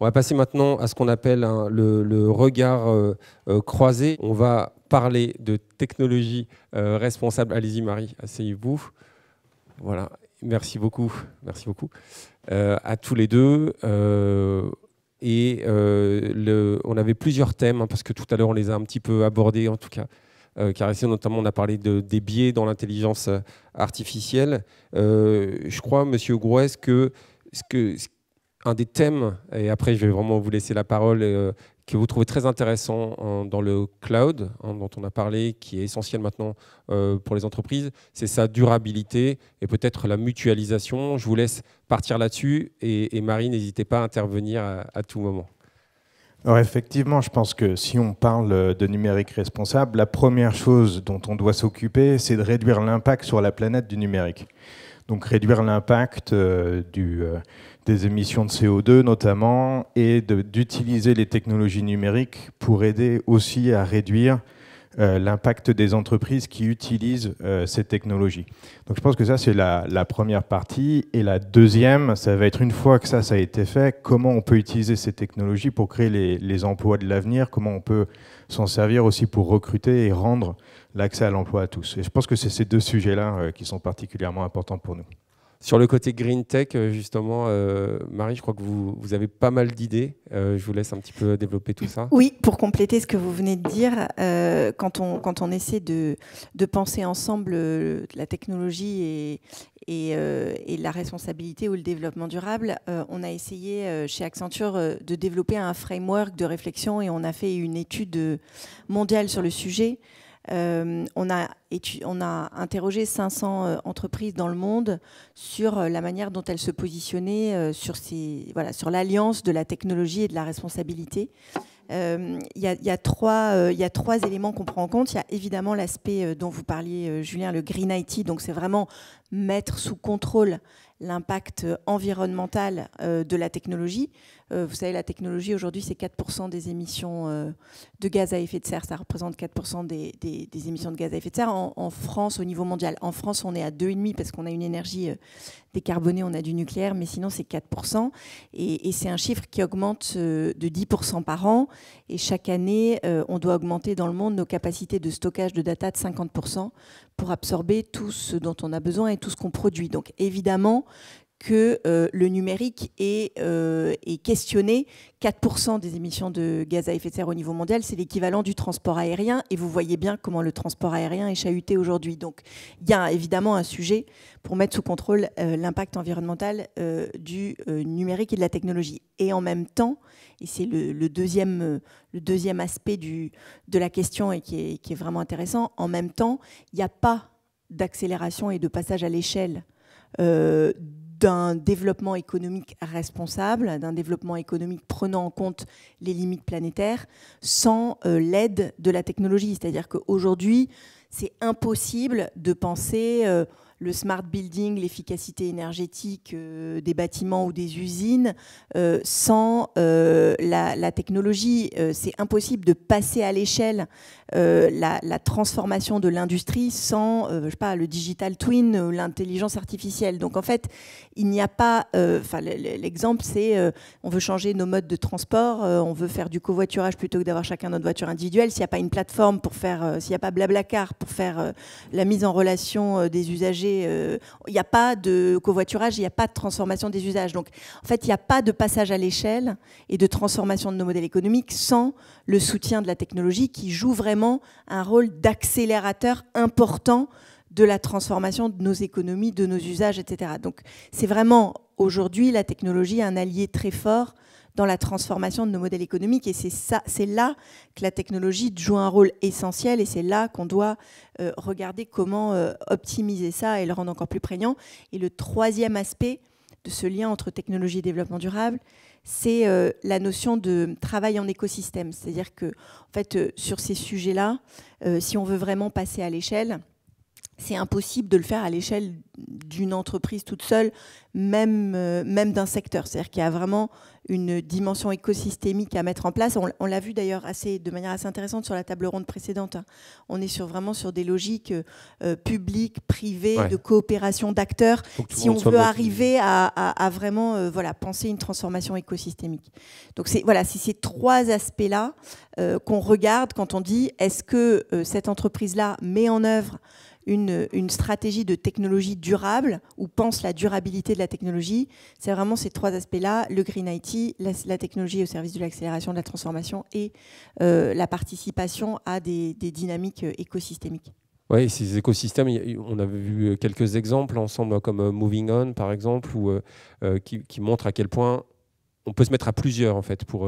On va passer maintenant à ce qu'on appelle le, regard euh, euh, croisé. On va parler de technologie euh, responsable. Allez-y Marie, asseyez-vous. Voilà, merci beaucoup, merci beaucoup à tous les deux. et on avait plusieurs thèmes, hein, parce que tout à l'heure on les a un petit peu abordés en tout cas. Car ici, notamment, on a parlé de, des biais dans l'intelligence artificielle. je crois, Monsieur Grouès, que ce que, un des thèmes, et après je vais vraiment vous laisser la parole, euh, que vous trouvez très intéressant dans le cloud, hein, dont on a parlé, qui est essentiel maintenant euh, pour les entreprises, c'est sa durabilité et peut-être la mutualisation. Je vous laisse partir là-dessus et, Marie, n'hésitez pas à intervenir à, tout moment. Alors effectivement, je pense que si on parle de numérique responsable, la première chose dont on doit s'occuper, c'est de réduire l'impact sur la planète du numérique. Donc réduire l'impact euh, du, des émissions de CO2 notamment, et d'utiliser les technologies numériques pour aider aussi à réduire euh, l'impact des entreprises qui utilisent euh, ces technologies. Donc je pense que ça, c'est la, première partie. Et la deuxième, ça va être une fois que ça, ça a été fait, comment on peut utiliser ces technologies pour créer les, emplois de l'avenir, comment on peut s'en servir aussi pour recruter et rendre l'accès à l'emploi à tous. Et je pense que c'est ces deux sujets-là euh, qui sont particulièrement importants pour nous. Sur le côté green tech, euh, justement, euh, Marie, je crois que vous, vous avez pas mal d'idées. Euh, je vous laisse un petit peu développer tout ça. Oui, pour compléter ce que vous venez de dire, quand, on, quand on essaie de, de penser ensemble la technologie et, et, et, la responsabilité ou le développement durable, on a essayé chez Accenture de développer un framework de réflexion et on a fait une étude mondiale sur le sujet euh, on, a on a interrogé 500 euh, entreprises dans le monde sur euh, la manière dont elles se positionnaient sur, l'alliance de la technologie et de la responsabilité. Il y, a trois éléments qu'on prend en compte. Il y a évidemment l'aspect dont vous parliez, Julien, le Green IT. Donc, c'est vraiment mettre sous contrôle l'impact environnemental de la technologie. Euh, vous savez, la technologie aujourd'hui, c'est 4% euh, des émissions de gaz à effet de serre. Ça représente 4% des, émissions de gaz à effet de serre en, France, au niveau mondial. En France, on est à 2,5% parce qu'on a une énergie euh, décarbonée, on a du nucléaire, mais sinon, c'est 4%. Et, et c'est un chiffre qui augmente de 10% par an. Et chaque année, on doit augmenter dans le monde nos capacités de stockage de data de 50% pour absorber tout ce dont on a besoin et tout ce qu'on produit. Donc évidemment que euh, le numérique est, euh, questionné. 4% des émissions de gaz à effet de serre au niveau mondial, c'est l'équivalent du transport aérien. Et vous voyez bien comment le transport aérien est chahuté aujourd'hui. Donc il y a évidemment un sujet pour mettre sous contrôle euh, l'impact environnemental du numérique et de la technologie. Et en même temps, et c'est le, deuxième, aspect de la question et qui est, vraiment intéressant, en même temps, il n'y a pas d'accélération et de passage à l'échelle d'un développement économique responsable, d'un développement économique prenant en compte les limites planétaires, sans euh, l'aide de la technologie. C'est-à-dire qu'aujourd'hui, c'est impossible de penser... Euh, le smart building, l'efficacité énergétique euh, des bâtiments ou des usines, euh, sans euh, la, technologie, c'est impossible de passer à l'échelle la, transformation de l'industrie sans, je pas, le digital twin, ou l'intelligence artificielle. Donc en fait, il n'y a pas. l'exemple, c'est on veut changer nos modes de transport, on veut faire du covoiturage plutôt que d'avoir chacun notre voiture individuelle. S'il n'y a pas une plateforme pour faire, s'il n'y a pas Blablacar pour faire la mise en relation des usagers euh, il n'y a pas de covoiturage, il n'y a pas de transformation des usages. Donc, en fait, il n'y a pas de passage à l'échelle et de transformation de nos modèles économiques sans le soutien de la technologie qui joue vraiment un rôle d'accélérateur important de la transformation de nos économies, de nos usages, etc. Donc, c'est vraiment aujourd'hui la technologie un allié très fort dans la transformation de nos modèles économiques. Et c'est là que la technologie joue un rôle essentiel et c'est là qu'on doit euh, regarder comment euh, optimiser ça et le rendre encore plus prégnant. Et le troisième aspect de ce lien entre technologie et développement durable, c'est euh, la notion de travail en écosystème. C'est-à-dire que, en fait, sur ces sujets-là, si on veut vraiment passer à l'échelle, c'est impossible de le faire à l'échelle d'une entreprise toute seule, même, euh, même d'un secteur. C'est-à-dire qu'il y a vraiment une dimension écosystémique à mettre en place. On, l'a vu d'ailleurs assez, de manière assez intéressante sur la table ronde précédente. Hein. On est sur, vraiment sur des logiques euh, euh, publiques, privées, de coopération d'acteurs, si on veut arriver à, vraiment voilà, penser une transformation écosystémique. Donc c'est voilà, ces trois aspects-là qu'on regarde quand on dit est-ce que cette entreprise-là met en œuvre une, stratégie de technologie durable où pense la durabilité de la technologie. C'est vraiment ces trois aspects-là, le Green IT, la, technologie au service de l'accélération de la transformation et euh, la participation à des, dynamiques euh, écosystémiques. Oui, ces écosystèmes, on a vu euh, quelques exemples ensemble, comme Moving On, par exemple, ou qui, qui montrent à quel point on peut se mettre à plusieurs, en fait, pour,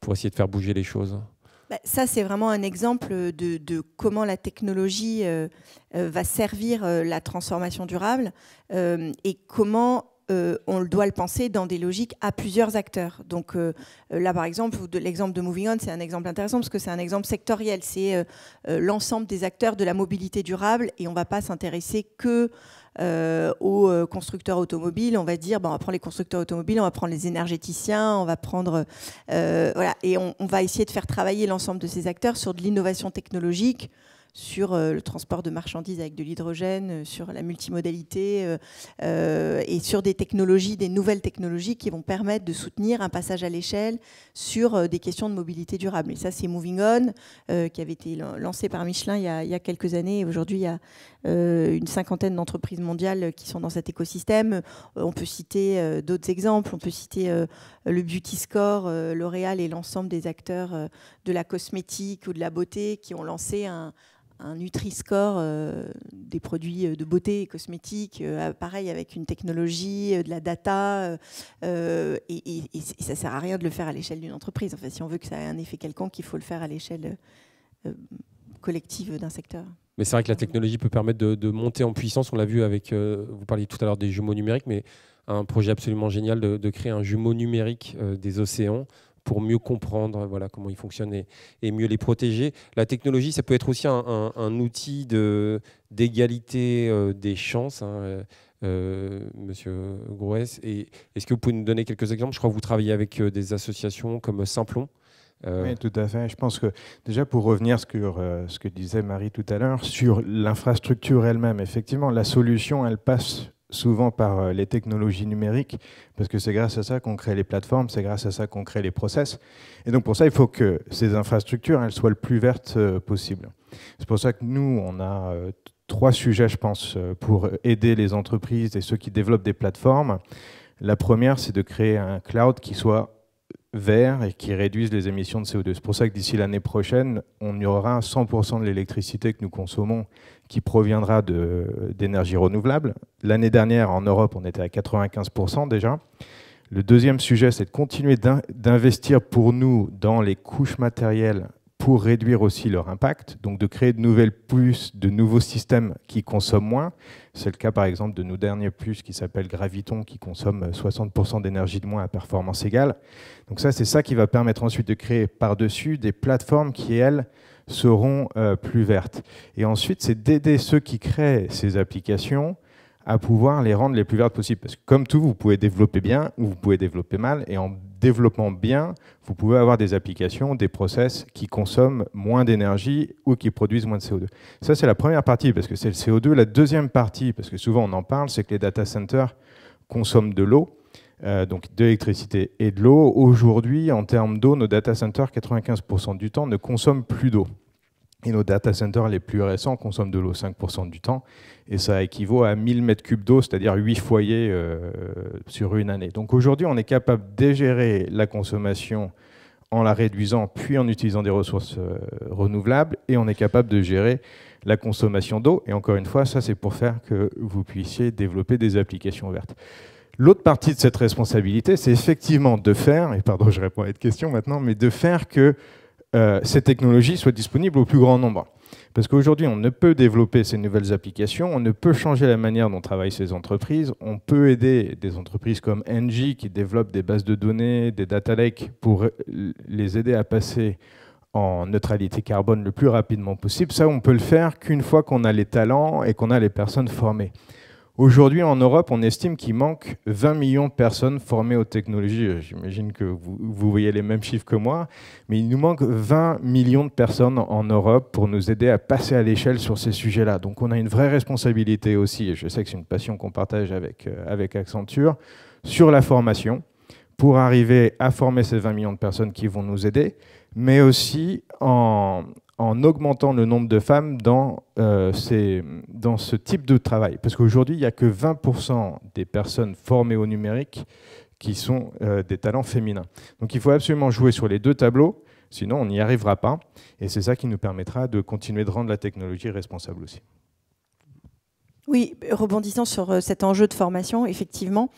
pour essayer de faire bouger les choses. Bah, ça, c'est vraiment un exemple de, comment la technologie euh, euh, va servir euh, la transformation durable et comment euh, on doit le penser dans des logiques à plusieurs acteurs. Donc euh, euh, là, par exemple, l'exemple de Moving On, c'est un exemple intéressant parce que c'est un exemple sectoriel. C'est l'ensemble des acteurs de la mobilité durable et on ne va pas s'intéresser que aux constructeurs automobiles. On va dire, on va prendre les constructeurs automobiles, on va prendre les énergéticiens, on va prendre. voilà, et on, va essayer de faire travailler l'ensemble de ces acteurs sur de l'innovation technologique sur euh, le transport de marchandises avec de l'hydrogène, euh, sur la multimodalité euh, et sur des technologies, des nouvelles technologies qui vont permettre de soutenir un passage à l'échelle sur des questions de mobilité durable. Et ça, c'est Moving On, qui avait été lancé par Michelin il y a, quelques années. aujourd'hui, il y a une cinquantaine d'entreprises mondiales qui sont dans cet écosystème. On peut citer d'autres exemples. On peut citer le Beauty Score, L'Oréal et l'ensemble des acteurs de la cosmétique ou de la beauté qui ont lancé un, un Nutri-Score euh, des produits euh, de beauté et cosmétiques, euh, pareil avec une technologie, de la data, et, et, ça sert à rien de le faire à l'échelle d'une entreprise. fait, si on veut que ça ait un effet quelconque, il faut le faire à l'échelle collective d'un secteur. Mais c'est vrai que la technologie peut permettre de, monter en puissance. On l'a vu avec, vous parliez tout à l'heure des jumeaux numériques, mais un projet absolument génial de créer un jumeau numérique des océans pour mieux comprendre voilà, comment ils fonctionnent et, mieux les protéger. La technologie, ça peut être aussi un, un, un outil d'égalité euh, des chances. Hein, euh, euh, monsieur Grouès. Est-ce que vous pouvez nous donner quelques exemples Je crois que vous travaillez avec des associations comme Simplon. Oui, tout à fait. Je pense que déjà pour revenir sur ce que disait Marie tout à l'heure, sur l'infrastructure elle-même, effectivement, la solution, elle passe souvent par euh, les technologies numériques, parce que c'est grâce à ça qu'on crée les plateformes, c'est grâce à ça qu'on crée les process. Et donc pour ça, il faut que ces infrastructures, elles soient le plus vertes euh, possible. C'est pour ça que nous, on a euh, trois sujets, je pense, pour aider les entreprises et ceux qui développent des plateformes. La première, c'est de créer un cloud qui soit vert et qui réduisent les émissions de CO2. C'est pour ça que d'ici l'année prochaine, on aura 100% de l'électricité que nous consommons qui proviendra d'énergie renouvelable. L'année dernière, en Europe, on était à 95% déjà. Le deuxième sujet, c'est de continuer d'investir pour nous dans les couches matérielles pour réduire aussi leur impact, donc de créer de nouvelles puces, de nouveaux systèmes qui consomment moins. C'est le cas par exemple de nos derniers plus qui s'appellent Graviton, qui consomment 60% euh, d'énergie de moins à performance égale. Donc ça, c'est ça qui va permettre ensuite de créer par-dessus des plateformes qui, elles, seront euh, plus vertes. Et ensuite, c'est d'aider ceux qui créent ces applications à pouvoir les rendre les plus vertes possibles. Parce que comme tout, vous pouvez développer bien ou vous pouvez développer mal. Et en développant bien, vous pouvez avoir des applications, des process qui consomment moins d'énergie ou qui produisent moins de CO2. Ça, c'est la première partie, parce que c'est le CO2. La deuxième partie, parce que souvent on en parle, c'est que les data centers consomment de l'eau. Euh, donc de l'électricité et de l'eau. Aujourd'hui, en termes d'eau, nos data centers, 95% du temps, ne consomment plus d'eau. Et nos data centers les plus récents consomment de l'eau 5% du temps, et ça équivaut à 1000 m3 d'eau, c'est-à-dire 8 foyers euh, sur une année. Donc aujourd'hui, on est capable de gérer la consommation en la réduisant, puis en utilisant des ressources euh, renouvelables, et on est capable de gérer la consommation d'eau. Et encore une fois, ça c'est pour faire que vous puissiez développer des applications vertes. L'autre partie de cette responsabilité, c'est effectivement de faire, et pardon, je réponds à votre question maintenant, mais de faire que euh, ces technologies soient disponibles au plus grand nombre. Parce qu'aujourd'hui, on ne peut développer ces nouvelles applications, on ne peut changer la manière dont travaillent ces entreprises, on peut aider des entreprises comme Engie qui développent des bases de données, des data lakes pour les aider à passer en neutralité carbone le plus rapidement possible. Ça, on peut le faire qu'une fois qu'on a les talents et qu'on a les personnes formées. Aujourd'hui, en Europe, on estime qu'il manque 20 millions de personnes formées aux technologies. J'imagine que vous, voyez les mêmes chiffres que moi, mais il nous manque 20 millions de personnes en Europe pour nous aider à passer à l'échelle sur ces sujets-là. Donc on a une vraie responsabilité aussi, et je sais que c'est une passion qu'on partage avec, euh, avec Accenture, sur la formation, pour arriver à former ces 20 millions de personnes qui vont nous aider, mais aussi en, en augmentant le nombre de femmes euh, dans, ce type de travail. Parce qu'aujourd'hui, il n'y a que 20% des personnes formées au numérique qui sont euh, des talents féminins. Donc il faut absolument jouer sur les deux tableaux, sinon on n'y arrivera pas. Et c'est ça qui nous permettra de continuer de rendre la technologie responsable aussi. Oui, rebondissant sur euh, cet enjeu de formation, effectivement,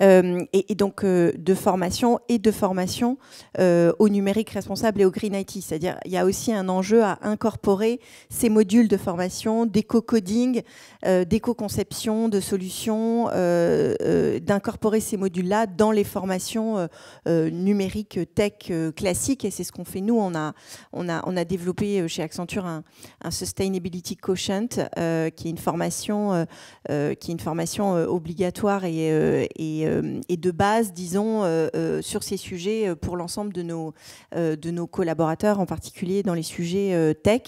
euh, et, donc euh, de formation et de formation au numérique responsable et au green IT, c'est-à-dire il y a aussi un enjeu à incorporer ces modules de formation, d'éco-coding, d'éco-conception, de solutions, d'incorporer ces modules-là dans les formations numériques tech classiques, et c'est ce qu'on fait nous. On a, on a, on a développé chez Accenture un, un Sustainability Quotient, qui est une formation euh, euh, qui est une formation euh, obligatoire et, de base, disons, sur ces sujets pour l'ensemble de nos, de nos collaborateurs, en particulier dans les sujets tech.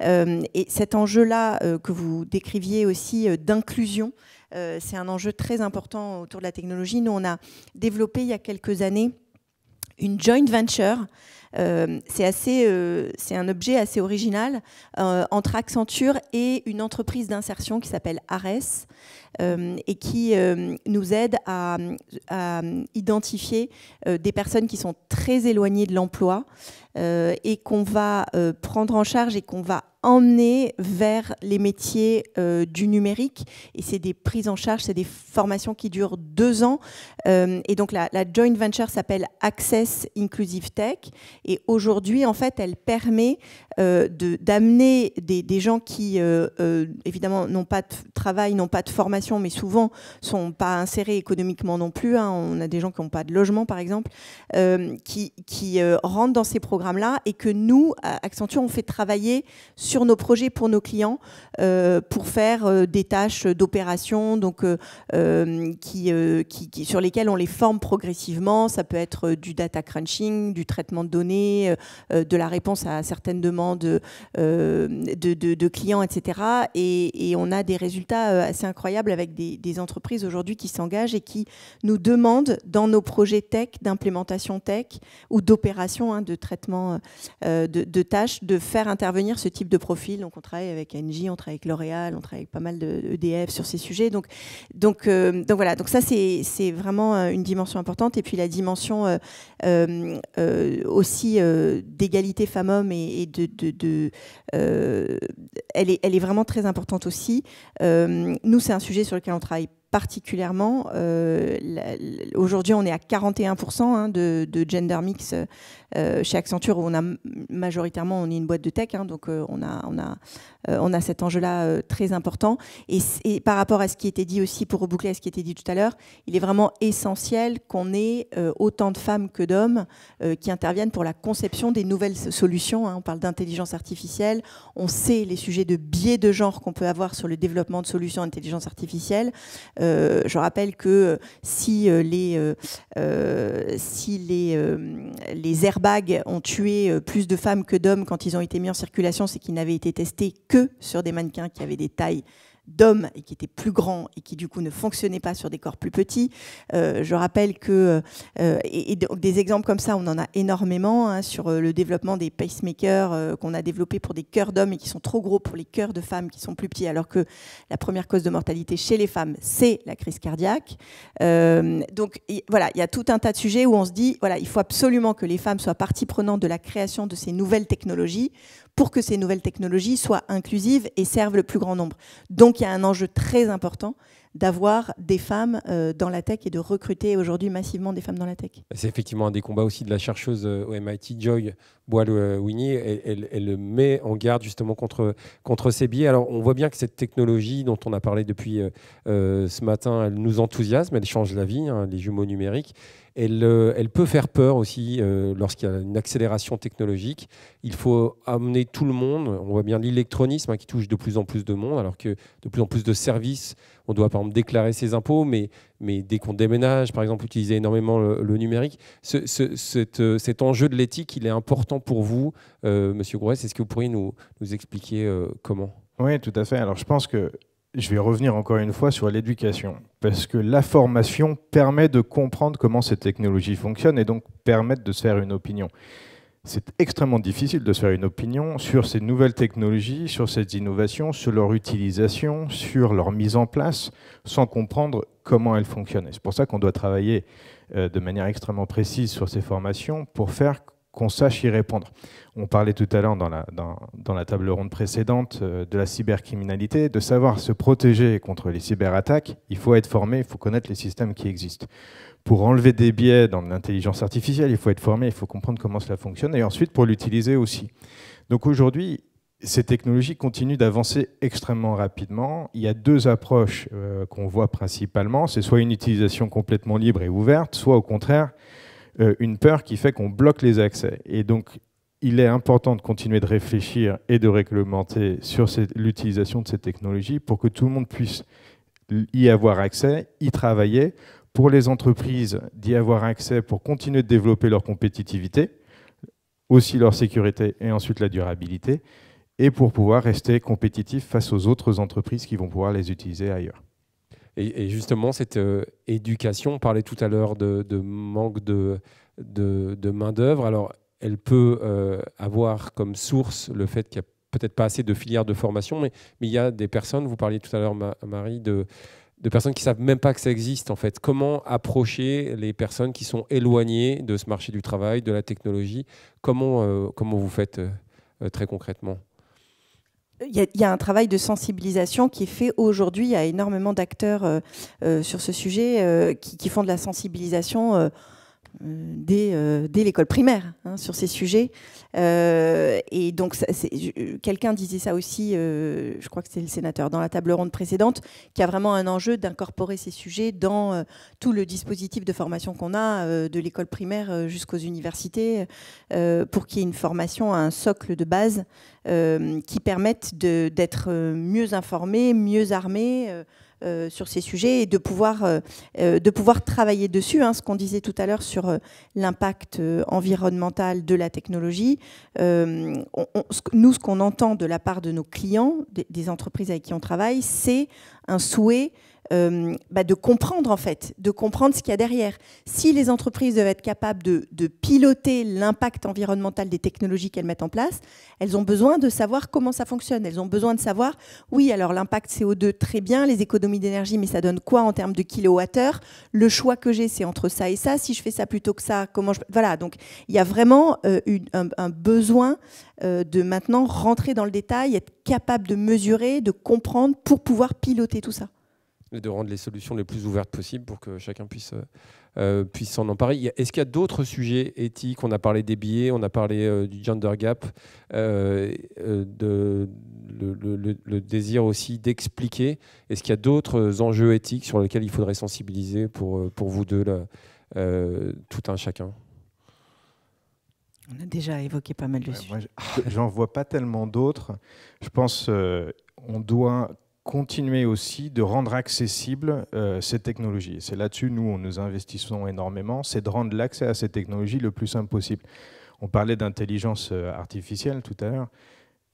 et cet enjeu-là que vous décriviez aussi d'inclusion, c'est un enjeu très important autour de la technologie. Nous, on a développé il y a quelques années une joint venture euh, c'est assez, euh, c'est un objet assez original euh, entre Accenture et une entreprise d'insertion qui s'appelle Ares et qui nous aide à identifier des personnes qui sont très éloignées de l'emploi et qu'on va prendre en charge et qu'on va emmener vers les métiers euh, du numérique. Et c'est des prises en charge, c'est des formations qui durent deux ans. Euh, et donc la, joint venture s'appelle Access Inclusive Tech. Et aujourd'hui, en fait, elle permet euh, d'amener des, gens qui, euh, évidemment, n'ont pas de travail, n'ont pas de formation, mais souvent sont pas insérés économiquement non plus. Hein. On a des gens qui n'ont pas de logement, par exemple, qui, qui rentrent dans ces programmes-là et que nous, à Accenture, on fait travailler sur nos projets pour nos clients euh, pour faire euh, des tâches d'opération donc euh, qui, qui, sur lesquelles on les forme progressivement. Ça peut être du data crunching, du traitement de données, de la réponse à certaines demandes de, clients, etc. Et, on a des résultats assez incroyables avec des, entreprises aujourd'hui qui s'engagent et qui nous demandent dans nos projets tech, d'implémentation tech ou d'opération, hein, de traitement de, de, tâches, de faire intervenir ce type de profil Donc on travaille avec NJ, on travaille avec L'Oréal, on travaille avec pas mal de EDF e sur ces sujets. Donc, donc, euh, donc voilà, donc ça c'est vraiment euh, une dimension importante. Et puis la dimension euh, aussi d'égalité femmes-hommes et, de, de elle, est, elle est vraiment très importante aussi. nous c'est un sujet sur lequel on travaille particulièrement. Euh, aujourd'hui, on est à 41% hein, de, gender mix euh, euh, chez Accenture, où on a majoritairement, on est une boîte de tech, hein, donc on, a, on, a, on a cet enjeu-là très important. Et, par rapport à ce qui était dit aussi, pour reboucler à ce qui était dit tout à l'heure, il est vraiment essentiel qu'on ait autant de femmes que d'hommes qui interviennent pour la conception des nouvelles solutions. Hein. On parle d'intelligence artificielle, on sait les sujets de biais de genre qu'on peut avoir sur le développement de solutions intelligence artificielle euh, je rappelle que euh, euh, si les, les airbags ont tué plus de femmes que d'hommes quand ils ont été mis en circulation, c'est qu'ils n'avaient été testés que sur des mannequins qui avaient des tailles d'hommes et qui étaient plus grands et qui du coup ne fonctionnaient pas sur des corps plus petits. Euh, je rappelle que euh, et, des exemples comme ça, on en a énormément hein, sur euh, le développement des pacemakers qu'on a développé pour des cœurs d'hommes et qui sont trop gros pour les cœurs de femmes qui sont plus petits, alors que la première cause de mortalité chez les femmes, c'est la crise cardiaque. donc voilà, il y a tout un tas de sujets où on se dit voilà, il faut absolument que les femmes soient partie prenante de la création de ces nouvelles technologies pour que ces nouvelles technologies soient inclusives et servent le plus grand nombre. Donc il y a un enjeu très important d'avoir des femmes euh, dans la tech et de recruter aujourd'hui massivement des femmes dans la tech. C'est effectivement un des combats aussi de la chercheuse euh, au MIT, Joy Boyle-Winnie, euh, elle, le met en garde justement contre, contre ces biais. Alors on voit bien que cette technologie dont on a parlé depuis euh, euh, ce matin, elle nous enthousiasme, elle change la vie, hein, les jumeaux numériques. Elle, peut faire peur aussi lorsqu'il y a une accélération technologique. Il faut amener tout le monde. On voit bien l'électronisme hein, qui touche de plus en plus de monde, alors que de plus en plus de services, on doit par exemple déclarer ses impôts, mais mais dès qu'on déménage, par exemple, utiliser énormément le, numérique. Euh, cet, enjeu de l'éthique, il est important pour vous, euh, Monsieur Est-ce que vous pourriez nous, expliquer euh, comment Oui, tout à fait. Alors, je pense que je vais revenir encore une fois sur l'éducation, parce que la formation permet de comprendre comment ces technologies fonctionnent et donc permettre de se faire une opinion c'est extrêmement difficile de se faire une opinion sur ces nouvelles technologies, sur ces innovations, sur leur utilisation, sur leur mise en place, sans comprendre comment elles fonctionnent. C'est pour ça qu'on doit travailler euh, de manière extrêmement précise sur ces formations pour faire qu'on sache y répondre. On parlait tout à l'heure dans la, dans la table ronde précédente euh, de la cybercriminalité, de savoir se protéger contre les cyberattaques, il faut être formé, il faut connaître les systèmes qui existent pour enlever des biais dans l'intelligence artificielle, il faut être formé, il faut comprendre comment cela fonctionne, et ensuite pour l'utiliser aussi. Donc aujourd'hui, ces technologies continuent d'avancer extrêmement rapidement. Il y a deux approches euh, qu'on voit principalement. C'est soit une utilisation complètement libre et ouverte, soit au contraire euh, une peur qui fait qu'on bloque les accès. Et donc, il est important de continuer de réfléchir et de réglementer sur l'utilisation de ces technologies pour que tout le monde puisse y avoir accès, y travailler, pour les entreprises d'y avoir accès pour continuer de développer leur compétitivité, aussi leur sécurité et ensuite la durabilité, et pour pouvoir rester compétitif face aux autres entreprises qui vont pouvoir les utiliser ailleurs. Et, justement, cette euh, éducation, on parlait tout à l'heure de, manque de, de, main-d'œuvre. Alors, elle peut euh, avoir comme source le fait qu'il n'y a peut-être pas assez de filières de formation, mais, mais, il y a des personnes, vous parliez tout à l'heure, Marie, de, de personnes qui savent même pas que ça existe en fait. Comment approcher les personnes qui sont éloignées de ce marché du travail, de la technologie Comment, euh, comment vous faites euh, euh, très concrètement il y, a, un travail de sensibilisation qui est fait aujourd'hui. Il y a énormément d'acteurs sur ce sujet qui, qui, font de la sensibilisation euh, euh, dès, l'école primaire hein, sur ces sujets. Euh, et donc, quelqu'un disait ça aussi, je crois que c'est le sénateur, dans la table ronde précédente, qui a vraiment un enjeu d'incorporer ces sujets dans tout le dispositif de formation qu'on a, de l'école primaire jusqu'aux universités, pour qu'il y ait une formation, à un socle de base qui permette d'être mieux informé, mieux armé. Euh, sur ces sujets et de pouvoir, euh, euh, de pouvoir travailler dessus. Hein, ce qu'on disait tout à l'heure sur l'impact environnemental de la technologie. nous, ce qu'on entend de la part de nos clients, des entreprises avec qui on travaille, c'est un souhait euh, bah, de comprendre en fait, de comprendre ce qu'il y a derrière. Si les entreprises doivent être capables de, piloter l'impact environnemental des technologies qu'elles mettent en place, elles ont besoin de savoir comment ça fonctionne. Elles ont besoin de savoir, oui, alors l'impact CO2 très bien, les économies d'énergie, mais ça donne quoi en termes de kilowattheure Le choix que j'ai, c'est entre ça et ça. Si je fais ça plutôt que ça, comment je... Voilà, donc il y a vraiment euh, un, besoin euh, de maintenant rentrer dans le détail, être capable de mesurer, de comprendre pour pouvoir piloter tout ça de rendre les solutions les plus ouvertes possibles pour que chacun puisse euh, euh, puisse s'en emparer. Est-ce qu'il y a d'autres sujets éthiques On a parlé des billets, on a parlé euh, du gender gap, de, le, désir aussi d'expliquer. Est-ce qu'il y a d'autres enjeux éthiques sur lesquels il faudrait sensibiliser pour, pour vous deux, là, tout un chacun on a déjà évoqué pas mal de sujets. J'en vois pas tellement d'autres. Je pense on doit continuer aussi de rendre accessible euh, ces technologies. C'est là-dessus, nous, nous investissons énormément, c'est de rendre l'accès à ces technologies le plus simple possible. On parlait d'intelligence euh, artificielle tout à l'heure.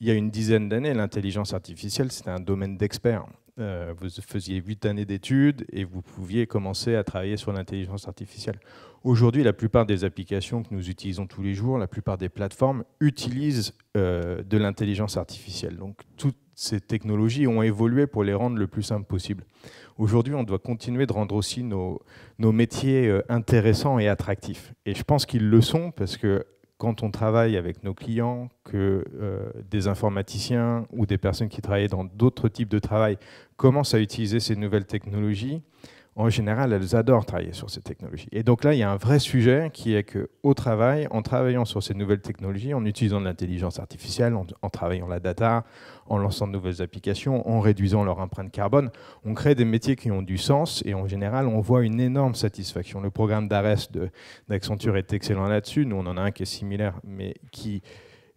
Il y a une dizaine d'années, l'intelligence artificielle, c'était un domaine d'experts. Euh, vous faisiez huit années d'études et vous pouviez commencer à travailler sur l'intelligence artificielle. Aujourd'hui, la plupart des applications que nous utilisons tous les jours, la plupart des plateformes utilisent de l'intelligence artificielle. Donc, tout, ces technologies ont évolué pour les rendre le plus simple possible. Aujourd'hui, on doit continuer de rendre aussi nos, métiers euh, intéressants et attractifs. Et je pense qu'ils le sont parce que quand on travaille avec nos clients, que euh, des informaticiens ou des personnes qui travaillent dans d'autres types de travail commencent à utiliser ces nouvelles technologies, en général, elles adorent travailler sur ces technologies. Et donc là, il y a un vrai sujet qui est que au travail, en travaillant sur ces nouvelles technologies, en utilisant de l'intelligence artificielle, en, travaillant la data, en lançant de nouvelles applications, en réduisant leur empreinte carbone, on crée des métiers qui ont du sens et en général, on voit une énorme satisfaction. Le programme d'ARES d'Accenture est excellent là-dessus. Nous, on en a un qui est similaire, mais qui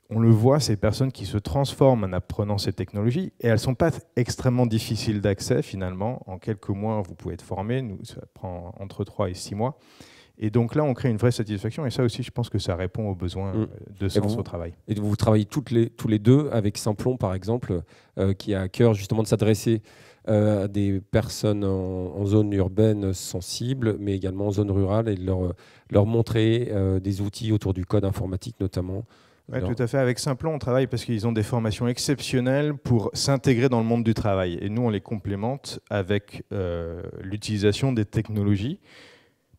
on le voit, ces personnes qui se transforment en apprenant ces technologies, et elles ne sont pas extrêmement difficiles d'accès finalement. En quelques mois, vous pouvez être formé, nous, ça prend entre 3 et 6 mois. Et donc là, on crée une vraie satisfaction, et ça aussi, je pense que ça répond aux besoins mm. euh, de ce au travail. Et vous travaillez toutes les, tous les deux avec Simplon, par exemple, euh, qui a à cœur justement de s'adresser euh, à des personnes en, zone urbaine sensible, mais également en zone rurale, et de leur, leur montrer des outils autour du code informatique notamment. Oui, tout à fait. Avec Simplon, on travaille parce qu'ils ont des formations exceptionnelles pour s'intégrer dans le monde du travail. Et nous, on les complémente avec euh, l'utilisation des technologies.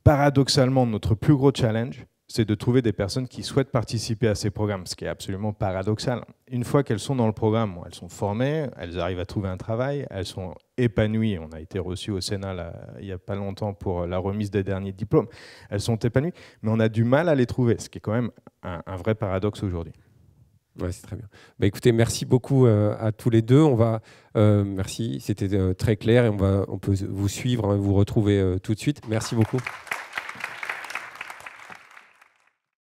Paradoxalement, notre plus gros challenge, c'est de trouver des personnes qui souhaitent participer à ces programmes, ce qui est absolument paradoxal. Une fois qu'elles sont dans le programme, elles sont formées, elles arrivent à trouver un travail, elles sont épanouies. On a été reçu au Sénat il n'y a pas longtemps pour la remise des derniers diplômes. Elles sont épanouies, mais on a du mal à les trouver, ce qui est quand même un, vrai paradoxe aujourd'hui. Ouais, c'est très bien. Bah, écoutez, merci beaucoup euh, à tous les deux. On va, euh, merci, c'était euh, très clair et on, va, on peut vous suivre, hein, vous retrouver tout de suite. Merci beaucoup.